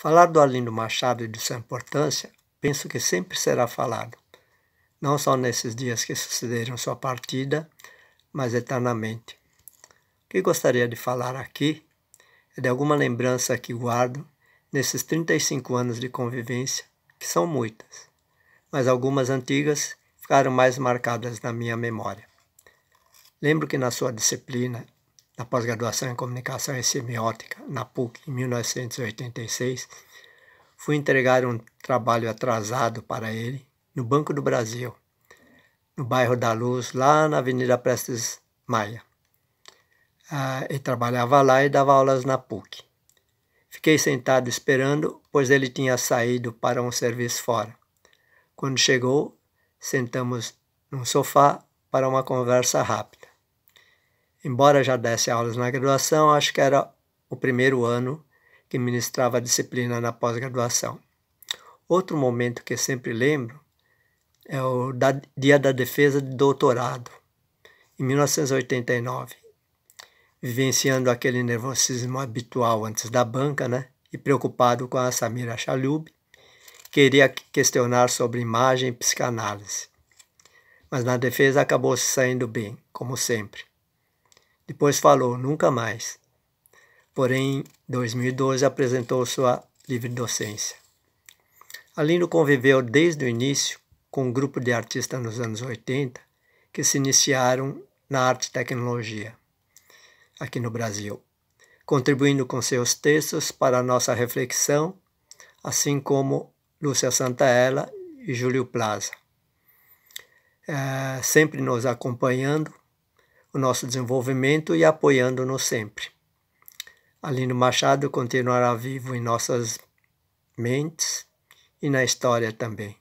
Falar do Alindo Machado e de sua importância, penso que sempre será falado, não só nesses dias que sucederam sua partida, mas eternamente. O que gostaria de falar aqui é de alguma lembrança que guardo nesses 35 anos de convivência, que são muitas, mas algumas antigas ficaram mais marcadas na minha memória. Lembro que na sua disciplina da pós-graduação em Comunicação e Semiótica, na PUC, em 1986, fui entregar um trabalho atrasado para ele no Banco do Brasil, no bairro da Luz, lá na Avenida Prestes Maia. Ah, ele trabalhava lá e dava aulas na PUC. Fiquei sentado esperando, pois ele tinha saído para um serviço fora. Quando chegou, sentamos num sofá para uma conversa rápida. Embora já desse aulas na graduação, acho que era o primeiro ano que ministrava a disciplina na pós-graduação. Outro momento que sempre lembro é o da, dia da defesa de doutorado, em 1989. Vivenciando aquele nervosismo habitual antes da banca, né? E preocupado com a Samira Chalub, queria questionar sobre imagem e psicanálise. Mas na defesa acabou saindo bem, como sempre depois falou, nunca mais. Porém, 2012 apresentou sua livre-docência. Alino conviveu desde o início com um grupo de artistas nos anos 80 que se iniciaram na arte e tecnologia aqui no Brasil, contribuindo com seus textos para a nossa reflexão, assim como Lúcia Santaella e Júlio Plaza. É, sempre nos acompanhando o nosso desenvolvimento e apoiando-nos sempre. Alino Machado continuará vivo em nossas mentes e na história também.